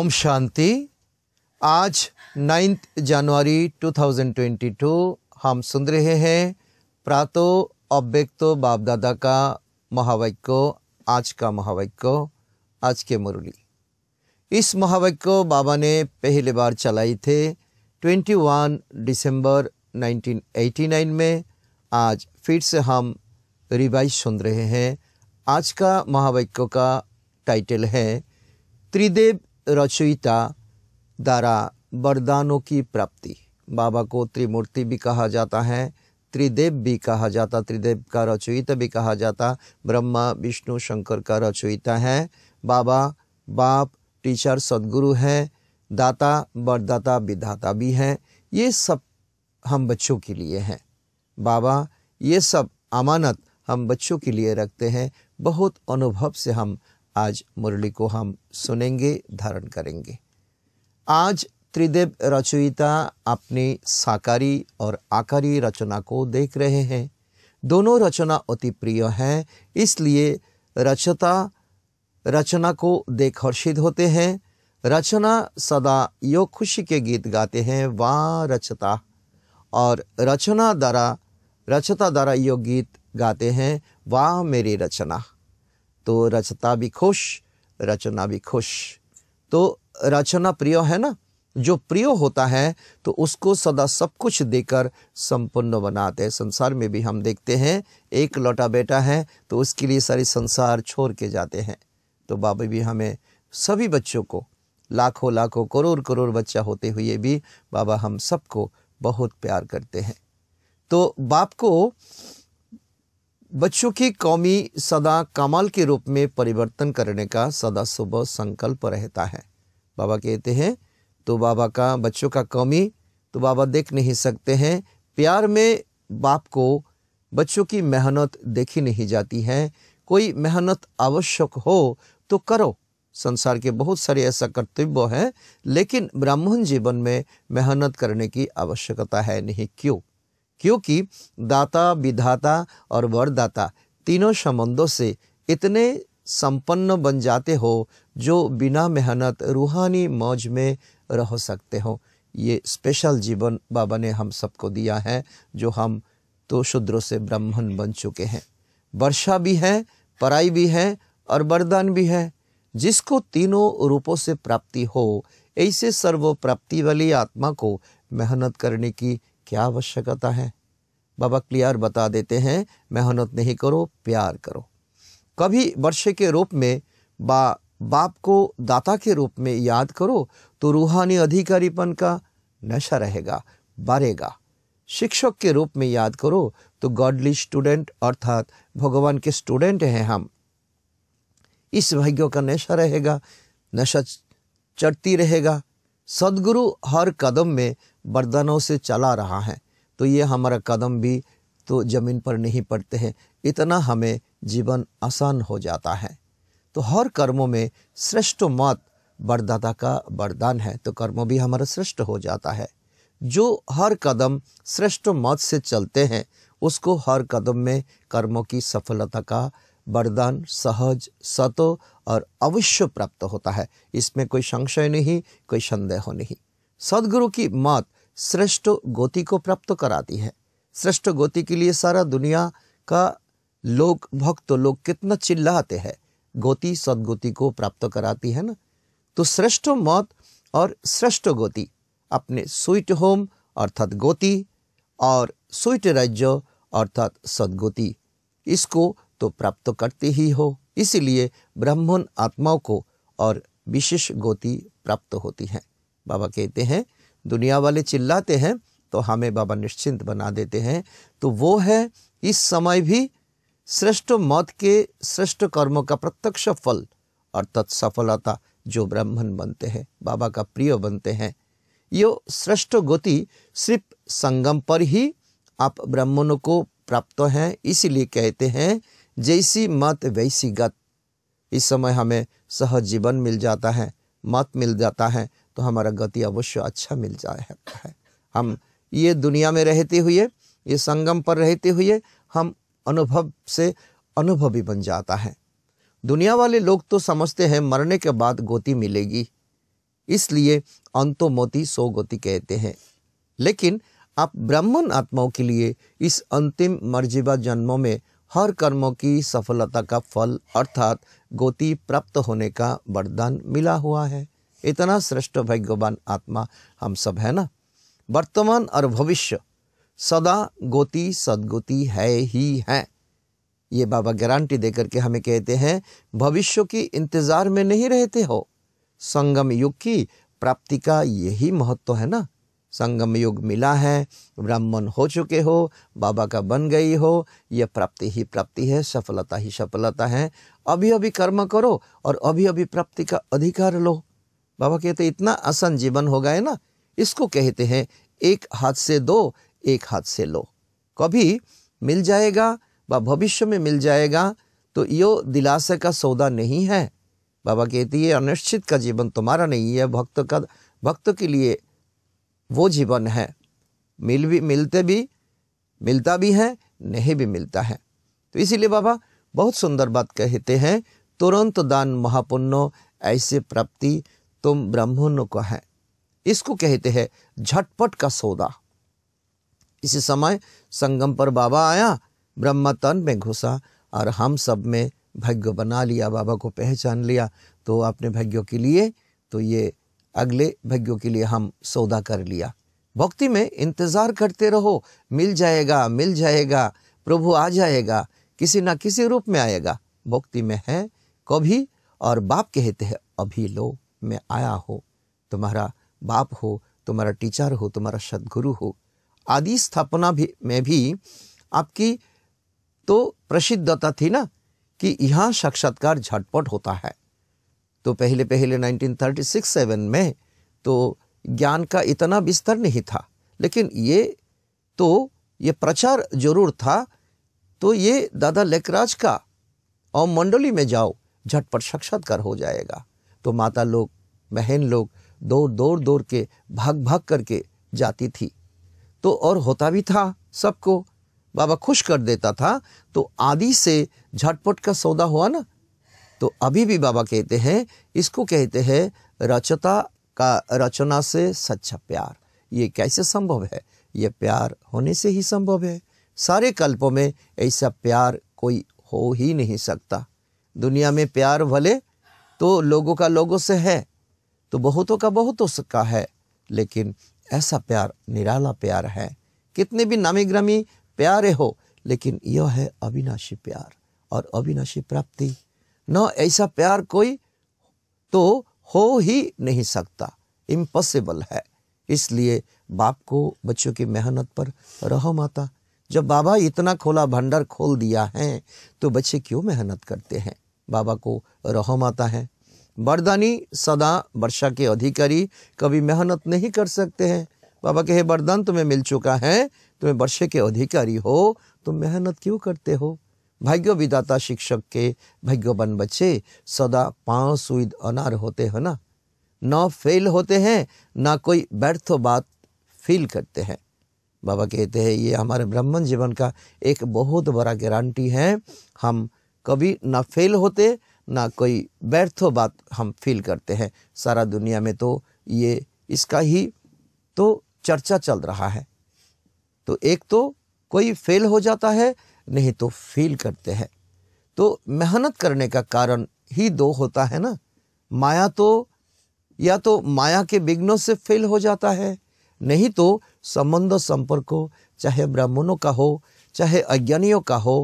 ओम शांति आज नाइन्थ जनवरी 2022 हम सुन रहे हैं प्रातो अव्यक्तो बाप दादा का महावाक्य आज का महावाक्य आज के मुरली इस महावाक्य बाबा ने पहली बार चलाई थे 21 दिसंबर 1989 में आज फिर से हम रिवाइज सुन रहे हैं आज का महावाक्य का टाइटल है त्रिदेव रचयिता द्वारा वरदानों की प्राप्ति बाबा को त्रिमूर्ति भी कहा जाता है त्रिदेव भी कहा जाता त्रिदेव का रचयिता भी कहा जाता ब्रह्मा विष्णु शंकर का रचयिता है बाबा बाप टीचर सदगुरु है दाता वरदाता विधाता भी है ये सब हम बच्चों के लिए हैं बाबा ये सब अमानत हम बच्चों के लिए रखते हैं बहुत अनुभव से हम आज मुरली को हम सुनेंगे धारण करेंगे आज त्रिदेव रचयिता अपनी साकारी और आकारी रचना को देख रहे हैं दोनों रचना अति प्रिय हैं इसलिए रचता रचना को देख हर्षित होते हैं रचना सदा यो खुशी के गीत गाते हैं वा रचता और रचना द्वारा रचता द्वारा यो गीत गाते हैं वाह मेरी रचना तो रचता भी खुश रचना भी खुश तो रचना प्रिय है ना जो प्रिय होता है तो उसको सदा सब कुछ देकर संपन्न बनाते हैं संसार में भी हम देखते हैं एक लौटा बेटा है तो उसके लिए सारे संसार छोड़ के जाते हैं तो बाबा भी हमें सभी बच्चों को लाखों लाखों करोड़ करोड़ बच्चा होते हुए भी बाबा हम सबको बहुत प्यार करते हैं तो बाप को बच्चों की कौमी सदा कमाल के रूप में परिवर्तन करने का सदा सुबह संकल्प रहता है बाबा कहते हैं तो बाबा का बच्चों का कौमी तो बाबा देख नहीं सकते हैं प्यार में बाप को बच्चों की मेहनत देखी नहीं जाती है कोई मेहनत आवश्यक हो तो करो संसार के बहुत सारे ऐसा कर्तव्य हैं लेकिन ब्राह्मण जीवन में मेहनत करने की आवश्यकता है नहीं क्यों क्योंकि दाता विधाता और वरदाता तीनों संबंधों से इतने संपन्न बन जाते हो जो बिना मेहनत रूहानी मौज में रह सकते हो ये स्पेशल जीवन बाबा ने हम सबको दिया है जो हम तो शूद्रों से ब्राह्मण बन चुके हैं वर्षा भी है पराई भी है और वरदान भी है जिसको तीनों रूपों से प्राप्ति हो ऐसे सर्व प्राप्ति वाली आत्मा को मेहनत करने की क्या आवश्यकता है बाबा क्लियर बता देते हैं मेहनत नहीं करो प्यार करो कभी वर्षे के रूप में बा बाप को दाता के रूप में याद करो तो रूहानी अधिकारीपन का नशा रहेगा बढ़ेगा शिक्षक के रूप में याद करो तो गॉडली स्टूडेंट अर्थात भगवान के स्टूडेंट हैं हम इस भाग्यों का नशा रहेगा नशा चढ़ती रहेगा सदगुरु हर कदम में बर्दनों से चला रहा है तो ये हमारा कदम भी तो ज़मीन पर नहीं पड़ते हैं इतना हमें जीवन आसान हो जाता है तो हर कर्मों में श्रेष्ठ मत बरदाता का वरदान है तो कर्म भी हमारा श्रेष्ठ हो जाता है जो हर कदम श्रेष्ठ मत से चलते हैं उसको हर कदम में कर्मों की सफलता का वरदान सहज सतो और अवश्य प्राप्त होता है इसमें कोई संशय नहीं कोई संदेह नहीं सदगुरु की मौत श्रेष्ठ गोति को प्राप्त कराती है श्रेष्ठ गोति के लिए सारा दुनिया का लोग भक्त तो लोग कितना चिल्लाते हैं गोति सदगोति को प्राप्त कराती है ना तो श्रेष्ठ मौत और श्रेष्ठ गोति अपने स्वीट होम अर्थात गोति और स्वीट राज्य अर्थात सदगोति इसको तो प्राप्त करते ही हो इसीलिए ब्राह्मण आत्माओं को और विशेष गोति प्राप्त होती है बाबा कहते हैं दुनिया वाले चिल्लाते हैं तो हमें बाबा निश्चिंत बना देते हैं तो वो है इस समय भी श्रेष्ठ मौत के श्रेष्ठ कर्मों का प्रत्यक्ष फल अर्थात सफलता जो ब्राह्मण बनते हैं बाबा का प्रिय बनते हैं ये श्रेष्ठ गति सिर्फ संगम पर ही आप ब्राह्मणों को प्राप्त हैं इसीलिए कहते हैं जैसी मत वैसी गत इस समय हमें सहज जीवन मिल जाता है मत मिल जाता है तो हमारा गति अवश्य अच्छा मिल जाता है हम ये दुनिया में रहते हुए ये संगम पर रहते हुए हम अनुभव से अनुभवी बन जाता है दुनिया वाले लोग तो समझते हैं मरने के बाद गोती मिलेगी इसलिए अंतो मोती सो गोती कहते हैं लेकिन आप ब्राह्मण आत्माओं के लिए इस अंतिम मर्जीबा जन्मों में हर कर्मों की सफलता का फल अर्थात गोति प्राप्त होने का वरदान मिला हुआ है इतना श्रेष्ठ भाग्यवान आत्मा हम सब है ना वर्तमान और भविष्य सदा गोति सदगोति है ही है ये बाबा गारंटी देकर के हमें कहते हैं भविष्य की इंतजार में नहीं रहते हो संगम युग की प्राप्ति का यही महत्व है ना संगम युग मिला है ब्राह्मण हो चुके हो बाबा का बन गई हो यह प्राप्ति ही प्राप्ति है सफलता ही सफलता है अभी अभी कर्म करो और अभी अभी प्राप्ति का अधिकार लो बाबा कहते इतना आसान जीवन हो गए ना इसको कहते हैं एक हाथ से दो एक हाथ से लो कभी मिल जाएगा व भविष्य में मिल जाएगा तो यो दिलासे का सौदा नहीं है बाबा कहती है अनिश्चित का जीवन तुम्हारा नहीं है भक्त का भक्त के लिए वो जीवन है मिल भी मिलते भी मिलता भी है नहीं भी मिलता है तो इसीलिए बाबा बहुत सुंदर बात कहते हैं तुरंत दान महापुण्य ऐसे प्राप्ति तुम ब्राह्मण को है इसको कहते हैं झटपट का सौदा इसी समय संगम पर बाबा आया ब्रह्म तन में घुसा और हम सब में भाग्य बना लिया बाबा को पहचान लिया तो अपने भाग्यों के लिए तो ये अगले भाग्यों के लिए हम सौदा कर लिया भक्ति में इंतज़ार करते रहो मिल जाएगा मिल जाएगा प्रभु आ जाएगा किसी ना किसी रूप में आएगा भक्ति में है कभी और बाप कहते हैं अभी लो में आया हो तुम्हारा बाप हो तुम्हारा टीचर हो तुम्हारा सदगुरु हो आदि स्थापना भी में भी आपकी तो प्रसिद्धता थी ना कि यहाँ साक्षात्कार झटपट होता है तो पहले पहले 1936-7 में तो ज्ञान का इतना विस्तार नहीं था लेकिन ये तो ये प्रचार जरूर था तो ये दादा लेखराज का और मंडली में जाओ झटपट साक्षात्कार हो जाएगा तो माता लोग बहन लोग दौड़ दौड़ दौड़ के भाग भाग करके जाती थी तो और होता भी था सबको बाबा खुश कर देता था तो आदि से झटपट का सौदा हुआ ना तो अभी भी बाबा कहते हैं इसको कहते हैं रचता का रचना से सच्चा प्यार ये कैसे संभव है ये प्यार होने से ही संभव है सारे कल्पों में ऐसा प्यार कोई हो ही नहीं सकता दुनिया में प्यार भले तो लोगों का लोगों से है तो बहुतों का बहुतों का है लेकिन ऐसा प्यार निराला प्यार है कितने भी नामी ग्रामी प्यारे हो लेकिन यह है अविनाशी प्यार और अविनाशी प्राप्ति न ऐसा प्यार कोई तो हो ही नहीं सकता इम्पॉसिबल है इसलिए बाप को बच्चों की मेहनत पर रहो माता जब बाबा इतना खोला भंडार खोल दिया है तो बच्चे क्यों मेहनत करते हैं बाबा को रहम आता है बरदानी सदा वर्षा के अधिकारी कभी मेहनत नहीं कर सकते हैं बाबा कहे वरदान तुम्हें मिल चुका है तुम्हें वर्षे के अधिकारी हो तुम मेहनत क्यों करते हो भाग्य विदाता शिक्षक के भाग्यवान बच्चे सदा पाँव सुद अनार होते हैं ना ना फेल होते हैं ना कोई व्यर्थ बात फील करते हैं बाबा कहते हैं ये हमारे ब्राह्मण जीवन का एक बहुत बड़ा गारंटी है हम कभी ना फेल होते ना कोई व्यर्थ बात हम फील करते हैं सारा दुनिया में तो ये इसका ही तो चर्चा चल रहा है तो एक तो कोई फेल हो जाता है नहीं तो फील करते हैं तो मेहनत करने का कारण ही दो होता है ना माया तो या तो माया के विघ्नों से फेल हो जाता है नहीं तो संबंध हो चाहे ब्राह्मणों का हो चाहे अज्ञानियों का हो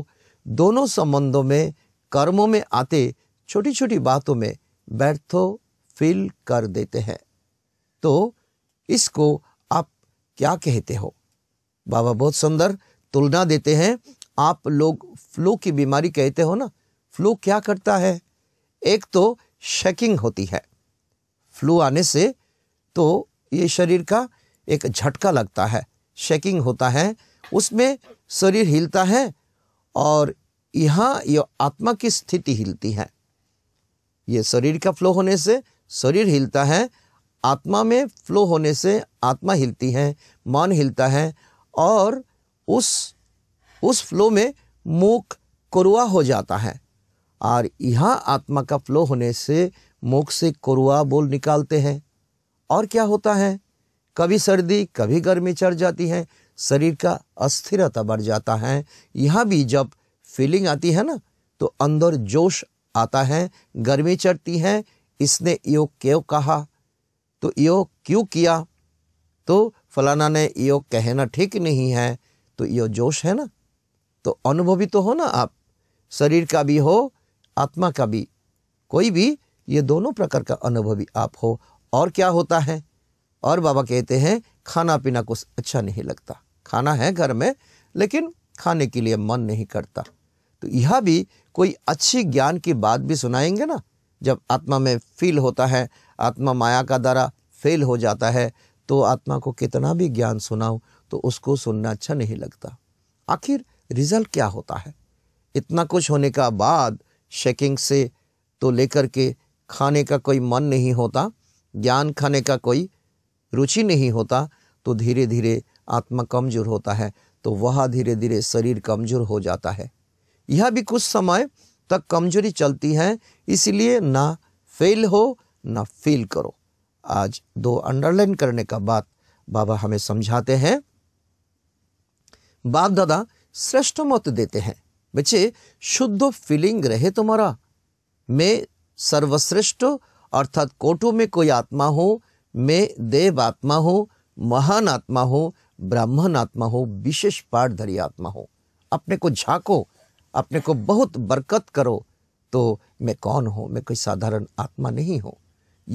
दोनों संबंधों में कर्मों में आते छोटी छोटी बातों में व्यर्थो फील कर देते हैं तो इसको आप क्या कहते हो बाबा बहुत सुंदर तुलना देते हैं आप लोग फ्लू की बीमारी कहते हो ना फ्लू क्या करता है एक तो शेकिंग होती है फ्लू आने से तो ये शरीर का एक झटका लगता है शेकिंग होता है उसमें शरीर हिलता है और यहाँ यह आत्मा की स्थिति हिलती है ये शरीर का फ्लो होने से शरीर हिलता है आत्मा में फ्लो होने से आत्मा हिलती है मन हिलता है और उस उस फ्लो में मुख कुरुआ हो जाता है और यहाँ आत्मा का फ्लो होने से मुख से कुरुआ बोल निकालते हैं और क्या होता है कभी सर्दी कभी गर्मी चढ़ जाती है शरीर का अस्थिरता बढ़ जाता है यहाँ भी जब फीलिंग आती है ना तो अंदर जोश आता है गर्मी चढ़ती है इसने योग क्यों कहा तो योग क्यों किया तो फलाना ने योग कहना ठीक नहीं है तो यो जोश है ना तो अनुभवी तो हो ना आप शरीर का भी हो आत्मा का भी कोई भी ये दोनों प्रकार का अनुभवी आप हो और क्या होता है और बाबा कहते हैं खाना पीना कुछ अच्छा नहीं लगता खाना है घर में लेकिन खाने के लिए मन नहीं करता तो यह भी कोई अच्छी ज्ञान की बात भी सुनाएंगे ना जब आत्मा में फील होता है आत्मा माया का द्वारा फेल हो जाता है तो आत्मा को कितना भी ज्ञान सुनाऊं तो उसको सुनना अच्छा नहीं लगता आखिर रिजल्ट क्या होता है इतना कुछ होने का बाद शेकिंग से तो लेकर के खाने का कोई मन नहीं होता ज्ञान खाने का कोई रुचि नहीं होता तो धीरे धीरे आत्मा कमजोर होता है तो वह धीरे धीरे शरीर कमजोर हो जाता है यह भी कुछ समय तक कमजोरी चलती है इसलिए ना फेल हो ना फील करो आज दो अंडरलाइन करने का बात बाबा हमें समझाते हैं बाप दादा श्रेष्ठ मत देते हैं बच्चे शुद्ध फीलिंग रहे तुम्हारा मैं सर्वश्रेष्ठ अर्थात कोटो में कोई आत्मा हो मैं देव आत्मा हो महान आत्मा हो ब्राह्मण आत्मा हो विशेष पाठधरी आत्मा हो अपने को झांको अपने को बहुत बरकत करो तो मैं कौन हूँ मैं कोई साधारण आत्मा नहीं हूँ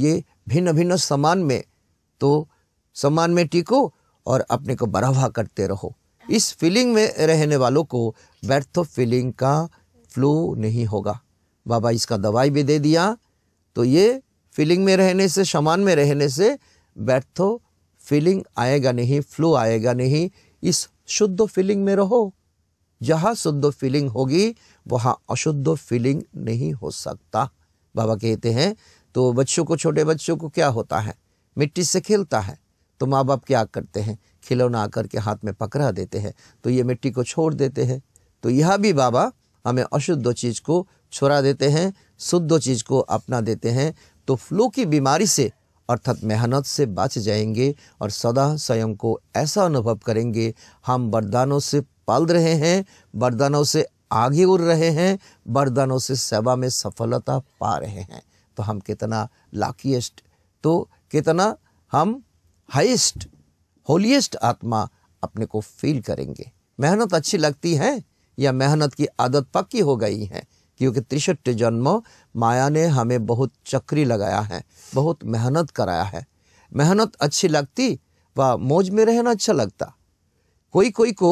ये भिन्न भिन्न समान में तो समान में टिको और अपने को बढ़ावा करते रहो इस फीलिंग में रहने वालों को व्यर्थ फीलिंग का फ्लो नहीं होगा बाबा इसका दवाई भी दे दिया तो ये फीलिंग में रहने से समान में रहने से व्यर्थ फीलिंग आएगा नहीं फ्लू आएगा नहीं इस शुद्ध फीलिंग में रहो जहाँ शुद्ध फीलिंग होगी वहाँ अशुद्ध फीलिंग नहीं हो सकता बाबा कहते हैं तो बच्चों को छोटे बच्चों को क्या होता है मिट्टी से खेलता है तो माँ बाप क्या करते हैं खिलौना आकर के हाथ में पकड़ा देते हैं तो ये मिट्टी को छोड़ देते हैं तो यह भी बाबा हमें अशुद्ध चीज़ को छोड़ा देते हैं शुद्ध चीज़ को अपना देते हैं तो फ्लू की बीमारी से अर्थात मेहनत से बच जाएंगे और सदा स्वयं को ऐसा अनुभव करेंगे हम वरदानों से पल रहे हैं वरदानों से आगे उड़ रहे हैं वरदानों से सेवा में सफलता पा रहे हैं तो हम कितना लाकिएस्ट तो कितना हम हाइस्ट होलीस्ट आत्मा अपने को फील करेंगे मेहनत अच्छी लगती है या मेहनत की आदत पक्की हो गई है क्योंकि तिरसठ जन्म माया ने हमें बहुत चक्री लगाया है बहुत मेहनत कराया है मेहनत अच्छी लगती व मौज में रहना अच्छा लगता कोई कोई को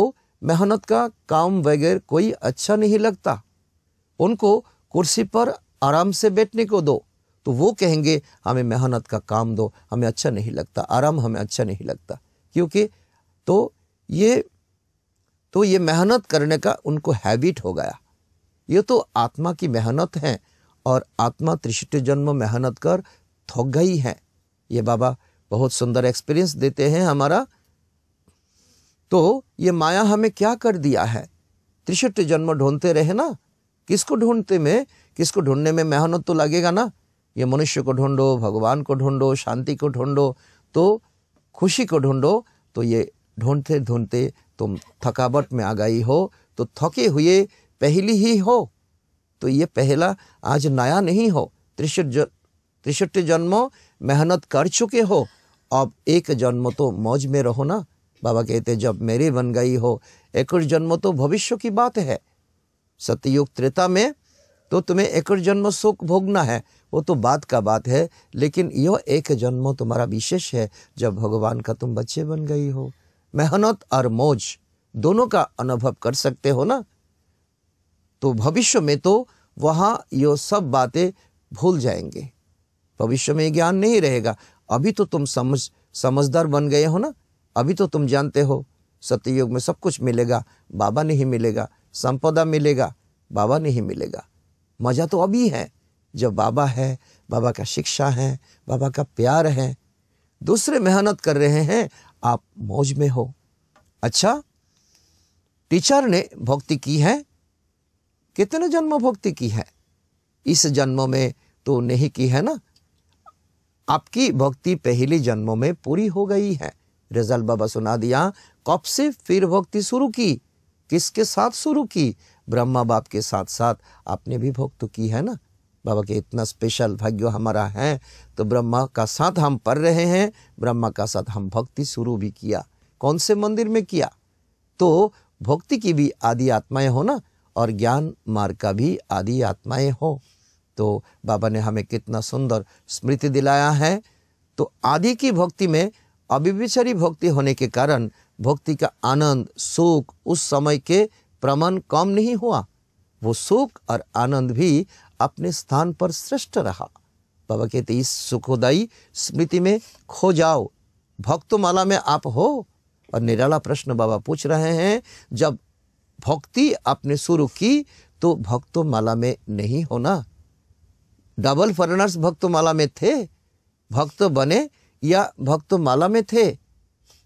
मेहनत का काम वगैरह कोई अच्छा नहीं लगता उनको कुर्सी पर आराम से बैठने को दो तो वो कहेंगे हमें मेहनत का काम दो हमें अच्छा नहीं लगता आराम हमें अच्छा नहीं लगता क्योंकि तो ये तो ये मेहनत करने का उनको हैबिट हो गया ये तो आत्मा की मेहनत है और आत्मा त्रिष्ट जन्म मेहनत कर थक गई है ये बाबा बहुत सुंदर एक्सपीरियंस देते हैं हमारा तो ये माया हमें क्या कर दिया है त्रिष्ट जन्म ढूंढते रहे ना किसको ढूंढते में किसको ढूंढने में मेहनत तो लगेगा ना ये मनुष्य को ढूंढो भगवान को ढूंढो शांति को ढूंढो तो खुशी को ढूंढो तो ये ढूंढते ढूंढते तुम थकावट में आ गई हो तो थके हुए पहली ही हो तो ये पहला आज नया नहीं हो त्रिशठ त्रिशठ जन्मों मेहनत कर चुके हो अब एक जन्म तो मौज में रहो ना बाबा कहते जब मेरी बन गई हो एक जन्म तो भविष्य की बात है सतयुग त्रेता में तो तुम्हें एक जन्म सुख भोगना है वो तो बात का बात है लेकिन यह एक जन्म तुम्हारा विशेष है जब भगवान का तुम बच्चे बन गई हो मेहनत और मौज दोनों का अनुभव कर सकते हो ना तो भविष्य में तो वहाँ यो सब बातें भूल जाएंगे भविष्य में ज्ञान नहीं रहेगा अभी तो तुम समझ समझदार बन गए हो ना अभी तो तुम जानते हो सत्ययुग में सब कुछ मिलेगा बाबा नहीं मिलेगा संपदा मिलेगा बाबा नहीं मिलेगा मज़ा तो अभी है जब बाबा है बाबा का शिक्षा है बाबा का प्यार है दूसरे मेहनत कर रहे हैं आप मौज में हो अच्छा टीचर ने भक्ति की है कितने जन्म भक्ति की है इस जन्म में तो नहीं की है ना आपकी भक्ति पहले जन्मों में पूरी हो गई है रिजल्ट बाबा सुना दिया कब से फिर भक्ति शुरू की किसके साथ शुरू की ब्रह्मा बाप के साथ साथ आपने भी भक्त तो की है ना बाबा के इतना स्पेशल भाग्य हमारा है तो ब्रह्मा का साथ हम पढ़ रहे हैं ब्रह्मा का साथ हम भक्ति शुरू भी किया कौन से मंदिर में किया तो भक्ति की भी आदि आत्माएं हो ना और ज्ञान मार्ग का भी आदि आत्माएं हो तो बाबा ने हमें कितना सुंदर स्मृति दिलाया है तो आदि की भक्ति में अभिविचरी भक्ति होने के कारण भक्ति का आनंद सुख उस समय के प्रमाण कम नहीं हुआ वो सुख और आनंद भी अपने स्थान पर श्रेष्ठ रहा बाबा कहते इस सुखोदायी स्मृति में खो जाओ भक्तमाला में आप हो और निराला प्रश्न बाबा पूछ रहे हैं जब भक्ति आपने शुरू की तो भक्तो माला में नहीं होना डबल फॉरनर्स भक्तो माला में थे भक्त बने या भक्त माला में थे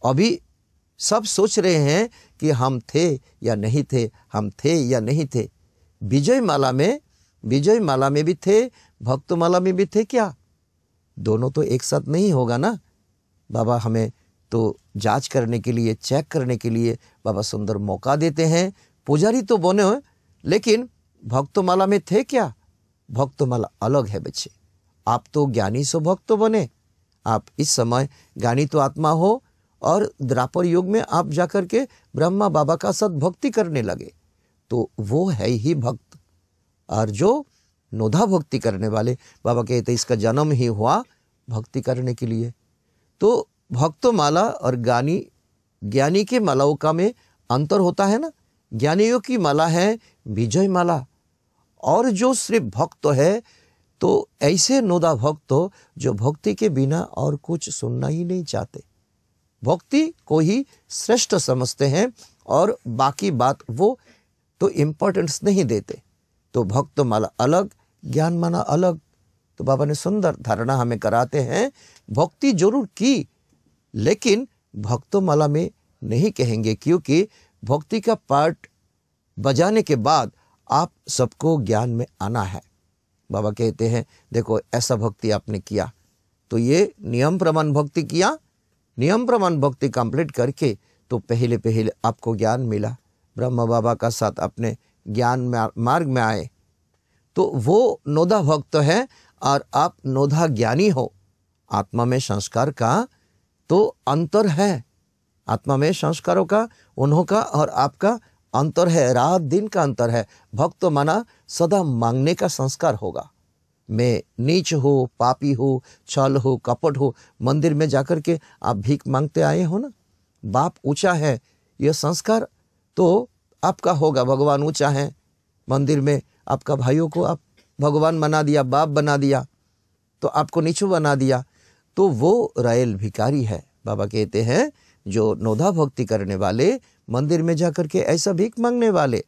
अभी सब सोच रहे हैं कि हम थे या नहीं थे हम थे या नहीं थे विजय माला में विजय माला में भी थे भक्तमाला में भी थे क्या दोनों तो एक साथ नहीं होगा ना बाबा हमें तो जांच करने के लिए चेक करने के लिए बाबा सुंदर मौका देते हैं पुजारी तो बने हुए लेकिन भक्तमाला में थे क्या भक्तमाला अलग है बच्चे आप तो ज्ञानी सो भक्त तो बने आप इस समय ज्ञानी तो आत्मा हो और द्रापर युग में आप जाकर के ब्रह्मा बाबा का साथ भक्ति करने लगे तो वो है ही भक्त और जो नोधा भक्ति करने वाले बाबा कहते इसका जन्म ही हुआ भक्ति करने के लिए तो भक्तमाला और ज्ञानी ज्ञानी के मालाओं का में अंतर होता है ना ज्ञानियों की माला है विजय माला और जो सिर्फ भक्त है तो ऐसे नोदा भक्त जो भक्ति के बिना और कुछ सुनना ही नहीं चाहते भक्ति को ही श्रेष्ठ समझते हैं और बाकी बात वो तो इम्पोर्टेंस नहीं देते तो भक्त माला अलग ज्ञान माना अलग तो बाबा ने सुंदर धारणा हमें कराते हैं भक्ति जरूर की लेकिन भक्तोमाला में नहीं कहेंगे क्योंकि भक्ति का पाठ बजाने के बाद आप सबको ज्ञान में आना है बाबा कहते हैं देखो ऐसा भक्ति आपने किया तो ये नियम प्रमाण भक्ति किया नियम प्रमाण भक्ति कंप्लीट करके तो पहले पहले आपको ज्ञान मिला ब्रह्म बाबा का साथ अपने ज्ञान मार्ग में आए तो वो नोधा भक्त है और आप नोधा ज्ञानी हो आत्मा में संस्कार का तो अंतर है आत्मा में संस्कारों का उन्हों का और आपका अंतर है रात दिन का अंतर है भक्त तो माना सदा मांगने का संस्कार होगा मैं नीच हो पापी हो छल हो कपट हो मंदिर में जाकर के आप भीख मांगते आए हो ना बाप ऊंचा है यह संस्कार तो आपका होगा भगवान ऊंचा है मंदिर में आपका भाइयों को आप भगवान बना दिया बाप बना दिया तो आपको नीचू बना दिया तो वो रायल भिकारी है बाबा कहते हैं जो नोधा भक्ति करने वाले मंदिर में जाकर के ऐसा भीख मांगने वाले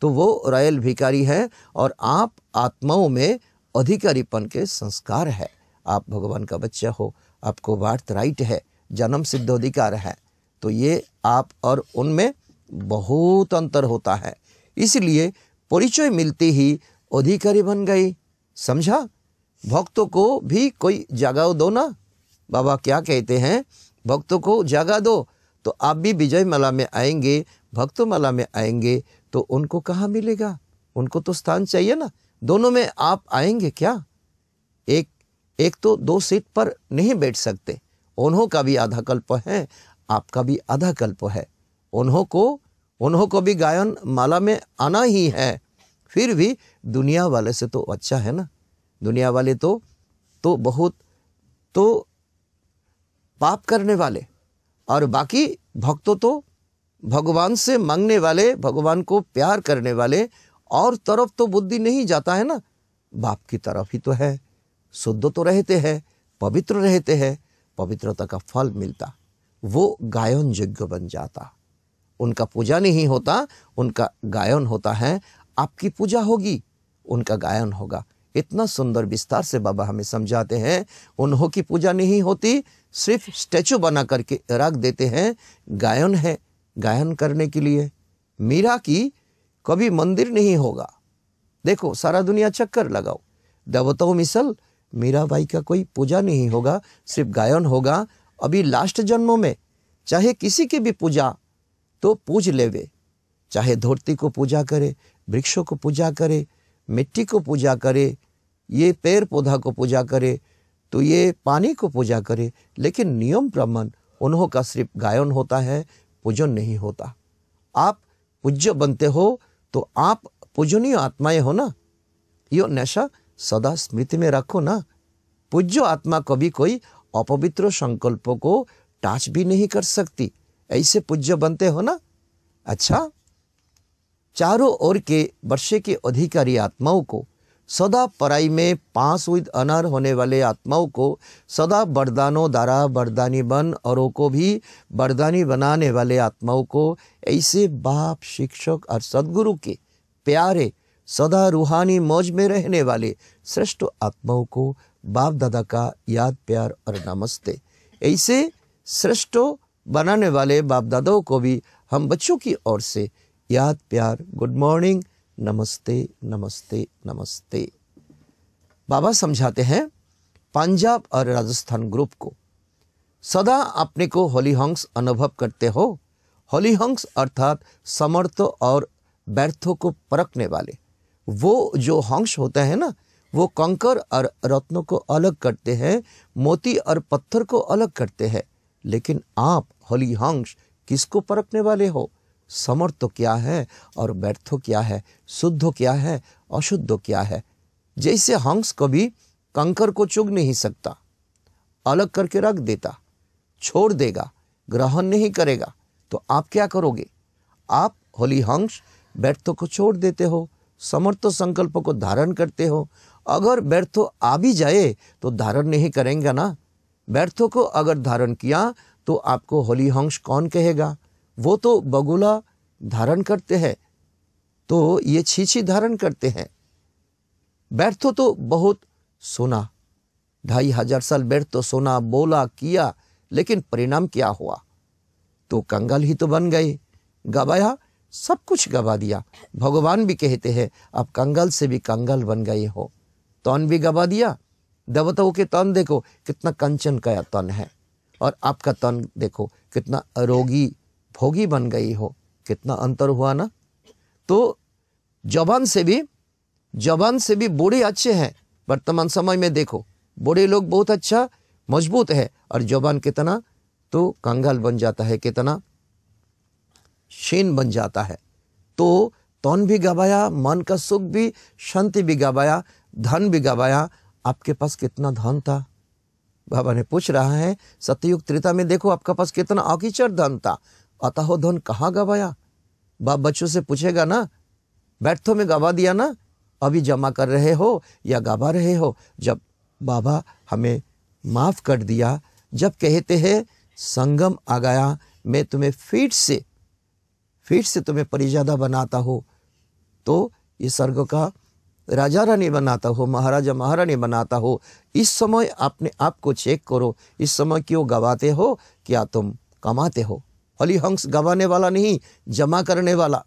तो वो रायल भिकारी है और आप आत्माओं में अधिकारीपन के संस्कार है आप भगवान का बच्चा हो आपको वार्थ राइट है जन्म सिद्ध अधिकार है तो ये आप और उनमें बहुत अंतर होता है इसलिए परिचय मिलते ही अधिकारी बन गई समझा भक्तों को भी कोई जगह दो ना बाबा क्या कहते हैं भक्तों को जगा दो तो आप भी विजय माला में आएंगे भक्तों माला में आएंगे तो उनको कहाँ मिलेगा उनको तो स्थान चाहिए ना दोनों में आप आएंगे क्या एक एक तो दो सीट पर नहीं बैठ सकते उन्हों का भी आधा कल्प है आपका भी आधा कल्प है उन्हों को उन्हों को भी गायन माला में आना ही है फिर भी दुनिया वाले से तो अच्छा है ना दुनिया वाले तो तो बहुत तो पाप करने वाले और बाकी भक्तों तो भगवान से मांगने वाले भगवान को प्यार करने वाले और तरफ तो बुद्धि नहीं जाता है ना बाप की तरफ ही तो है शुद्ध तो रहते हैं पवित्र रहते हैं पवित्रता का फल मिलता वो गायन यज्ञ बन जाता उनका पूजा नहीं होता उनका गायन होता है आपकी पूजा होगी उनका गायन होगा इतना सुंदर विस्तार से बाबा हमें समझाते हैं उन्हों की पूजा नहीं होती सिर्फ स्टैचू बना करके रख देते हैं गायन है गायन करने के लिए मीरा की कभी मंदिर नहीं होगा देखो सारा दुनिया चक्कर लगाओ देवताओं मिसल मीरा बाई का कोई पूजा नहीं होगा सिर्फ गायन होगा अभी लास्ट जन्मों में चाहे किसी की भी पूजा तो पूज लेवे चाहे धोती को पूजा करे वृक्षों को पूजा करे मिट्टी को पूजा करे ये पेड़ पौधा को पूजा करे तो ये पानी को पूजा करे लेकिन नियम ब्राह्मण उन्हों का सिर्फ गायन होता है पूजन नहीं होता आप पूज्य बनते हो तो आप पूजनीय आत्माएं हो ना यो नशा सदा स्मृति में रखो ना पूज्य आत्मा कभी कोई अपवित्र संकल्प को टाच भी नहीं कर सकती ऐसे पूज्य बनते हो ना अच्छा चारों ओर के वर्षे के अधिकारी आत्माओं को सदा पराई में पांच विद अनर होने वाले आत्माओं को सदा बरदानों द्वारा बरदानी बन औरों को भी बरदानी बनाने वाले आत्माओं को ऐसे बाप शिक्षक और सदगुरु के प्यारे सदा रूहानी मौज में रहने वाले श्रेष्ठ आत्माओं को बाप दादा का याद प्यार और नमस्ते ऐसे श्रेष्ठ बनाने वाले बाप दादाओं को भी हम बच्चों की ओर से याद प्यार गुड मॉर्निंग नमस्ते नमस्ते नमस्ते बाबा समझाते हैं पंजाब और राजस्थान ग्रुप को सदा अपने को होलीहंग्स अनुभव करते हो होलीहंग्स अर्थात समर्थ और व्यर्थों को परखने वाले वो जो हंस होते हैं ना वो कंकर और रत्नों को अलग करते हैं मोती और पत्थर को अलग करते हैं लेकिन आप होलीहंस किसको परखने वाले हो समर्थ क्या है और व्यर्थ क्या है शुद्ध क्या है अशुद्ध क्या है जैसे हंस कभी कंकर को चुग नहीं सकता अलग करके रख देता छोड़ देगा ग्रहण नहीं करेगा तो आप क्या करोगे आप होली हंस व्यर्थ को छोड़ देते हो समर्थ संकल्प को धारण करते हो अगर व्यर्थ आ भी जाए तो धारण नहीं करेंगे ना व्यर्थ को अगर धारण किया तो आपको होली हंस कौन कहेगा वो तो बगुला धारण करते हैं तो ये छीछी धारण करते हैं बैठो तो बहुत सोना ढाई हजार साल बैठ तो सोना बोला किया लेकिन परिणाम क्या हुआ तो कंगल ही तो बन गए गवाया सब कुछ गवा दिया भगवान भी कहते हैं आप कंगल से भी कंगल बन गए हो तन भी गवा दिया देवताओं के तन देखो कितना कंचन का तन है और आपका तन देखो कितना अरोगी भोगी बन गई हो कितना अंतर हुआ ना तो जबान से भी जबान से भी बूढ़े अच्छे हैं वर्तमान समय में देखो बूढ़े लोग बहुत अच्छा मजबूत है और जवान कितना तो कंगाल बन जाता है कितना शीन बन जाता है तो तन भी गवाया मन का सुख भी शांति भी गवाया धन भी गवाया आपके पास कितना धन था बाबा ने पूछ रहा है सत्ययुग त्रिता में देखो आपका पास कितना अकीचर धन था अतः धन कहाँ गवाया बाप बच्चों से पूछेगा ना बैठो में गवा दिया ना अभी जमा कर रहे हो या गवा रहे हो जब बाबा हमें माफ कर दिया जब कहते हैं संगम आ गया मैं तुम्हें फीट से फिर से तुम्हें परिजादा बनाता हो तो ये स्वर्ग का राजा रानी बनाता हो महाराजा महारानी बनाता हो इस समय अपने आप को चेक करो इस समय क्यों गवाते हो क्या तुम कमाते हो हलिहंस गवाने वाला नहीं जमा करने वाला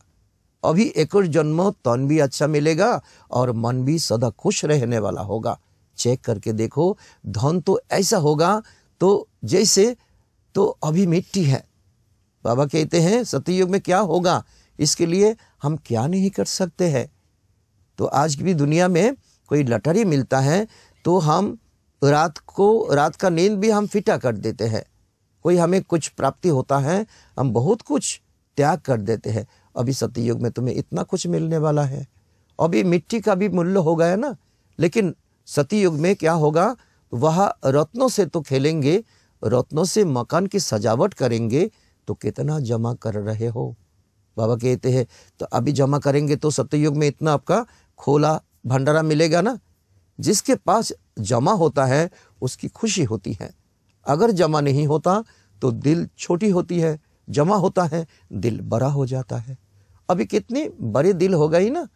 अभी एक और जन्म तन भी अच्छा मिलेगा और मन भी सदा खुश रहने वाला होगा चेक करके देखो धन तो ऐसा होगा तो जैसे तो अभी मिट्टी है बाबा कहते हैं सतयुग में क्या होगा इसके लिए हम क्या नहीं कर सकते हैं तो आज की भी दुनिया में कोई लटरी मिलता है तो हम रात को रात का नींद भी हम फिटा कर देते हैं कोई हमें कुछ प्राप्ति होता है हम बहुत कुछ त्याग कर देते हैं अभी सत्ययुग में तुम्हें इतना कुछ मिलने वाला है अभी मिट्टी का भी मूल्य हो गया ना लेकिन सतयुग में क्या होगा वह रत्नों से तो खेलेंगे रत्नों से मकान की सजावट करेंगे तो कितना जमा कर रहे हो बाबा कहते हैं तो अभी जमा करेंगे तो सत्ययुग में इतना आपका खोला भंडारा मिलेगा ना जिसके पास जमा होता है उसकी खुशी होती है अगर जमा नहीं होता तो दिल छोटी होती है जमा होता है दिल बड़ा हो जाता है अभी कितने बड़े दिल हो गई ना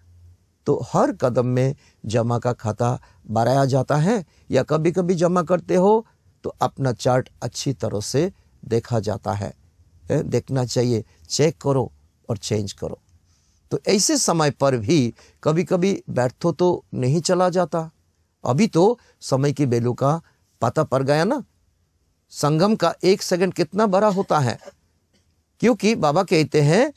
तो हर कदम में जमा का खाता बढ़ाया जाता है या कभी कभी जमा करते हो तो अपना चार्ट अच्छी तरह से देखा जाता है देखना चाहिए चेक करो और चेंज करो तो ऐसे समय पर भी कभी कभी बैठो तो नहीं चला जाता अभी तो समय की बेलू का पता पड़ गया ना संगम का एक सेकंड कितना बड़ा होता है क्योंकि बाबा कहते हैं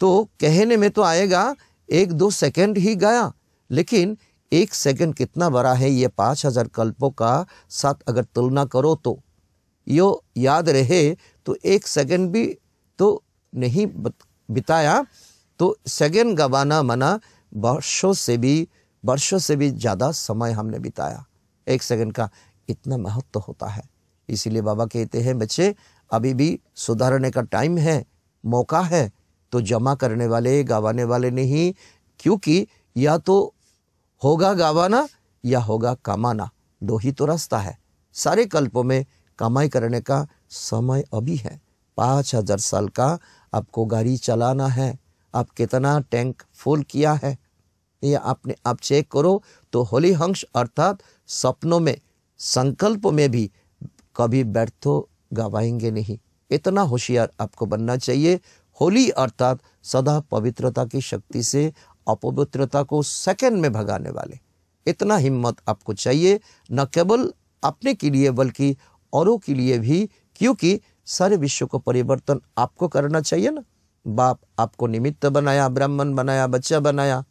तो कहने में तो आएगा एक दो सेकंड ही गया लेकिन एक सेकंड कितना बड़ा है ये पाँच हजार कल्पों का साथ अगर तुलना करो तो यो याद रहे तो एक सेकंड भी तो नहीं बिताया तो सेकंड गवाना मना वर्षों से भी वर्षों से भी ज़्यादा समय हमने बिताया एक सेकंड का इतना महत्व तो होता है इसीलिए बाबा कहते हैं बच्चे अभी भी सुधारने का टाइम है मौका है तो जमा करने वाले गावाने वाले नहीं क्योंकि या तो होगा गावाना या होगा कमाना दो ही तो रास्ता है सारे कल्पों में कमाई करने का समय अभी है पाँच हजार साल का आपको गाड़ी चलाना है आप कितना टैंक फुल किया है ये आपने आप चेक करो तो होली हंस अर्थात सपनों में संकल्प में भी कभी व्यर्थ तो गवाएंगे नहीं इतना होशियार आपको बनना चाहिए होली अर्थात सदा पवित्रता की शक्ति से अपवित्रता को सेकंड में भगाने वाले इतना हिम्मत आपको चाहिए न केवल अपने के लिए बल्कि औरों के लिए भी क्योंकि सारे विश्व को परिवर्तन आपको करना चाहिए ना बाप आपको निमित्त बनाया ब्राह्मण बनाया बच्चा बनाया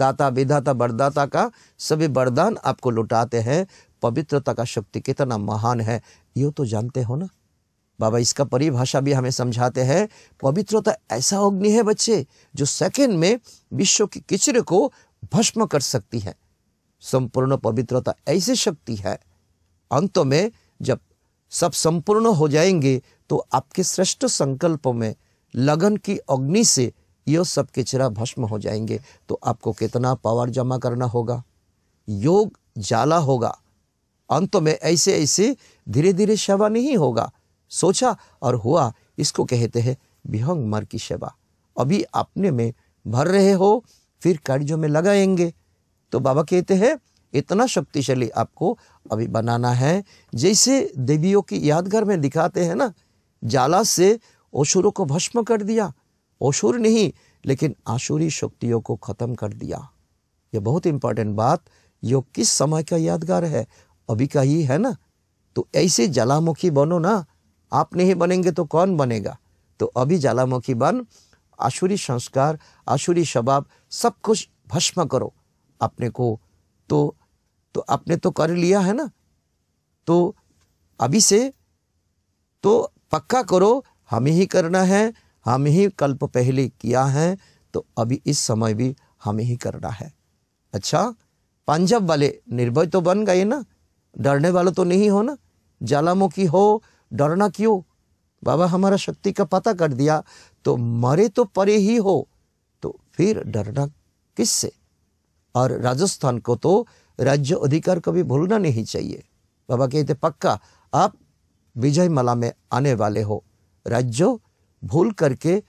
दाता विधाता बरदाता का सभी वरदान आपको लुटाते हैं पवित्रता का शक्ति कितना महान है यो तो जानते हो ना बाबा इसका परिभाषा भी हमें समझाते हैं पवित्रता ऐसा अग्नि है बच्चे जो सेकंड में विश्व की किचरे को भस्म कर सकती है संपूर्ण पवित्रता ऐसी शक्ति है अंत में जब सब संपूर्ण हो जाएंगे तो आपके श्रेष्ठ संकल्प में लगन की अग्नि से यह सब किचरा भस्म हो जाएंगे तो आपको कितना पावर जमा करना होगा योग जाला होगा अंत में ऐसे ऐसे धीरे धीरे सेवा नहीं होगा सोचा और हुआ इसको कहते हैं विहंग मर की सेवा अभी अपने में भर रहे हो फिर कार्यों में लगाएंगे तो बाबा कहते हैं इतना शक्तिशाली आपको अभी बनाना है जैसे देवियों की यादगार में दिखाते हैं ना जाला से ओसुरों को भस्म कर दिया ओसुर नहीं लेकिन आशुरी शक्तियों को ख़त्म कर दिया यह बहुत इंपॉर्टेंट बात योग किस समय का यादगार है अभी का ही है ना तो ऐसे ज्वालामुखी बनो ना आप नहीं बनेंगे तो कौन बनेगा तो अभी ज्वालामुखी बन आशुरी संस्कार आशुरी शबाब सब कुछ भस्म करो अपने को तो तो आपने तो कर लिया है ना तो अभी से तो पक्का करो हमें ही करना है हम ही कल्प पहले किया है तो अभी इस समय भी हमें ही करना है अच्छा पंजाब वाले निर्भय तो बन गए ना डरने वाला तो नहीं हो ना ज्वालामुखी हो डरना क्यों बाबा हमारा शक्ति का पता कर दिया तो मरे तो परे ही हो तो फिर डरना किससे और राजस्थान को तो राज्य अधिकार कभी भूलना नहीं चाहिए बाबा कहते पक्का आप विजय मला में आने वाले हो राज्य भूल करके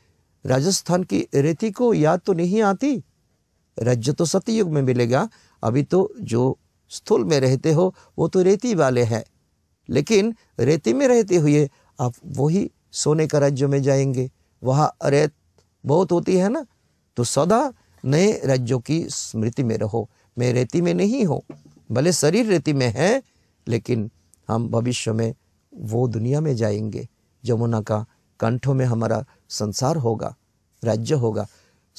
राजस्थान की रेती को याद तो नहीं आती राज्य तो सतयुग में मिलेगा अभी तो जो स्थूल में रहते हो वो तो रेती वाले हैं लेकिन रेती में रहते हुए आप वही सोने का राज्य में जाएंगे वहाँ रेत बहुत होती है ना तो सदा नए राज्यों की स्मृति में रहो मैं रेती में नहीं हूँ भले शरीर रेती में है लेकिन हम भविष्य में वो दुनिया में जाएंगे जमुना का कंठों में हमारा संसार होगा राज्य होगा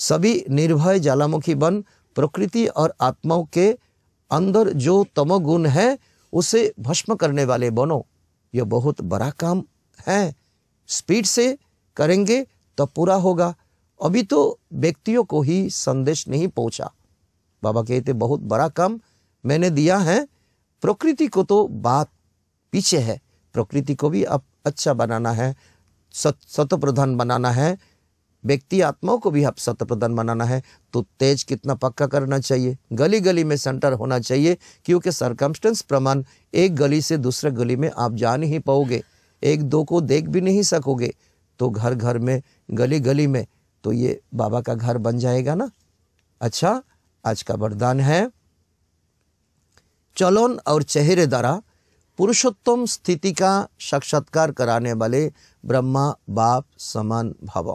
सभी निर्भय ज्वालामुखी बन प्रकृति और आत्माओं के अंदर जो तमोगुण है उसे भस्म करने वाले बनो यह बहुत बड़ा काम है स्पीड से करेंगे तब पूरा होगा अभी तो व्यक्तियों को ही संदेश नहीं पहुंचा बाबा कहते बहुत बड़ा काम मैंने दिया है प्रकृति को तो बात पीछे है प्रकृति को भी अब अच्छा बनाना है सत सत प्रधान बनाना है व्यक्ति आत्माओं को भी आप सत्य प्रदान बनाना है तो तेज कितना पक्का करना चाहिए गली गली में सेंटर होना चाहिए क्योंकि सरकमस्टेंस प्रमाण एक गली से दूसरे गली में आप जा नहीं पाओगे एक दो को देख भी नहीं सकोगे तो घर घर में गली गली में तो ये बाबा का घर बन जाएगा ना अच्छा आज का वरदान है चलन और चेहरे द्वारा पुरुषोत्तम स्थिति का साक्षात्कार कराने वाले ब्रह्मा बाप समान भाव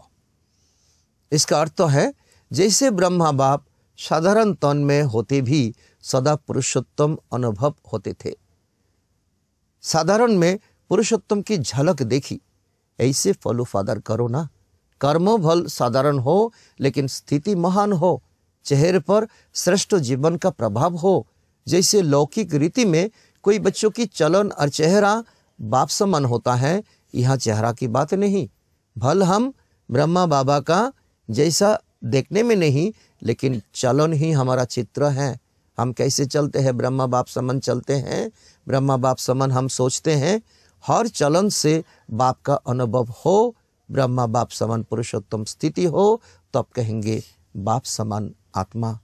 इसका अर्थ तो है जैसे ब्रह्मा बाप साधारण तन में होते भी सदा पुरुषोत्तम अनुभव होते थे साधारण में पुरुषोत्तम की झलक देखी ऐसे फलो फादर करो ना कर्म फल साधारण हो लेकिन स्थिति महान हो चेहरे पर श्रेष्ठ जीवन का प्रभाव हो जैसे लौकिक रीति में कोई बच्चों की चलन और चेहरा बाप समान होता है यहाँ चेहरा की बात नहीं भल हम ब्रह्मा बाबा का जैसा देखने में नहीं लेकिन चलन ही हमारा चित्र है हम कैसे चलते हैं ब्रह्मा बाप समन चलते हैं ब्रह्मा बाप समन हम सोचते हैं हर चलन से बाप का अनुभव हो ब्रह्मा बाप समान पुरुषोत्तम स्थिति हो तब कहेंगे बाप समान आत्मा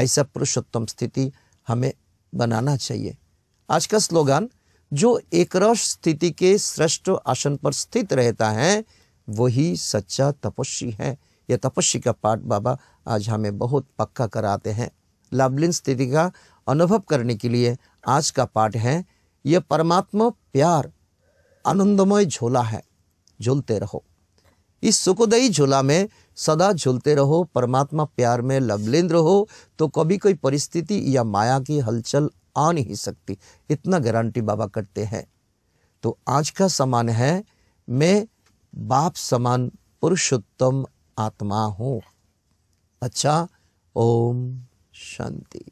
ऐसा पुरुषोत्तम स्थिति हमें बनाना चाहिए आज का स्लोगान जो रस स्थिति के श्रेष्ठ आसन पर स्थित रहता है वही सच्चा तपस्वी है यह तपस्या का पाठ बाबा आज हमें बहुत पक्का कराते हैं लवलिन स्थिति का अनुभव करने के लिए आज का पाठ है यह परमात्मा प्यार आनंदमय झोला है झूलते रहो इस सुखोदयी झोला में सदा झूलते रहो परमात्मा प्यार में लवलिन रहो तो कभी कोई परिस्थिति या माया की हलचल आ नहीं सकती इतना गारंटी बाबा करते हैं तो आज का समान है मैं बाप समान पुरुषोत्तम आत्मा हूँ अच्छा ओम शांति